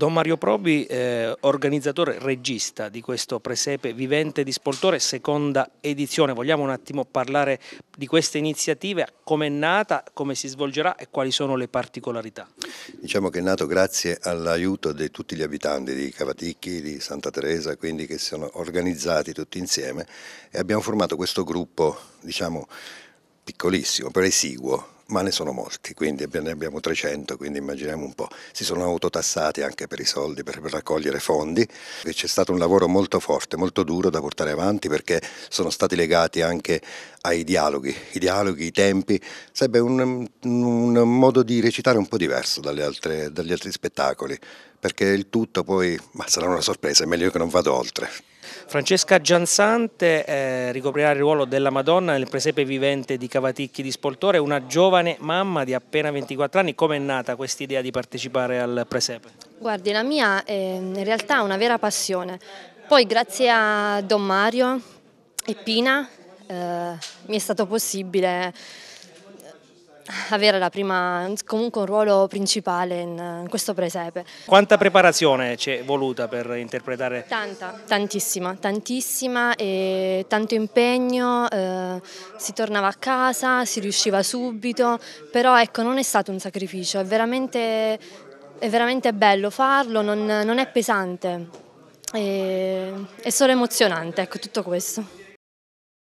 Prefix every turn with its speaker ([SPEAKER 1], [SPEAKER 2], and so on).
[SPEAKER 1] Don Mario Probi, eh, organizzatore, regista di questo presepe vivente di Spoltore, seconda edizione. Vogliamo un attimo parlare di questa iniziativa, come è nata, come si svolgerà e quali sono le particolarità?
[SPEAKER 2] Diciamo che è nato grazie all'aiuto di tutti gli abitanti di Cavaticchi, di Santa Teresa, quindi che si sono organizzati tutti insieme e abbiamo formato questo gruppo, diciamo, piccolissimo, però esiguo, ma ne sono molti, quindi ne abbiamo 300, quindi immaginiamo un po'. Si sono autotassati anche per i soldi, per, per raccogliere fondi. E c'è stato un lavoro molto forte, molto duro da portare avanti perché sono stati legati anche ai dialoghi, i dialoghi, i tempi, sarebbe un, un modo di recitare un po' diverso altre, dagli altri spettacoli, perché il tutto poi sarà una sorpresa, è meglio che non vado oltre.
[SPEAKER 1] Francesca Giansante eh, ricoprirà il ruolo della Madonna nel presepe vivente di Cavaticchi di Spoltore, una giovane mamma di appena 24 anni. Come è nata questa idea di partecipare al presepe?
[SPEAKER 3] Guardi, la mia è in realtà una vera passione. Poi grazie a Don Mario e Pina eh, mi è stato possibile avere la prima, comunque un ruolo principale in, in questo presepe.
[SPEAKER 1] Quanta preparazione ci è voluta per interpretare?
[SPEAKER 3] Tanta, tantissima, tantissima e tanto impegno, eh, si tornava a casa, si riusciva subito, però ecco non è stato un sacrificio, è veramente, è veramente bello farlo, non, non è pesante, è, è solo emozionante, ecco tutto questo.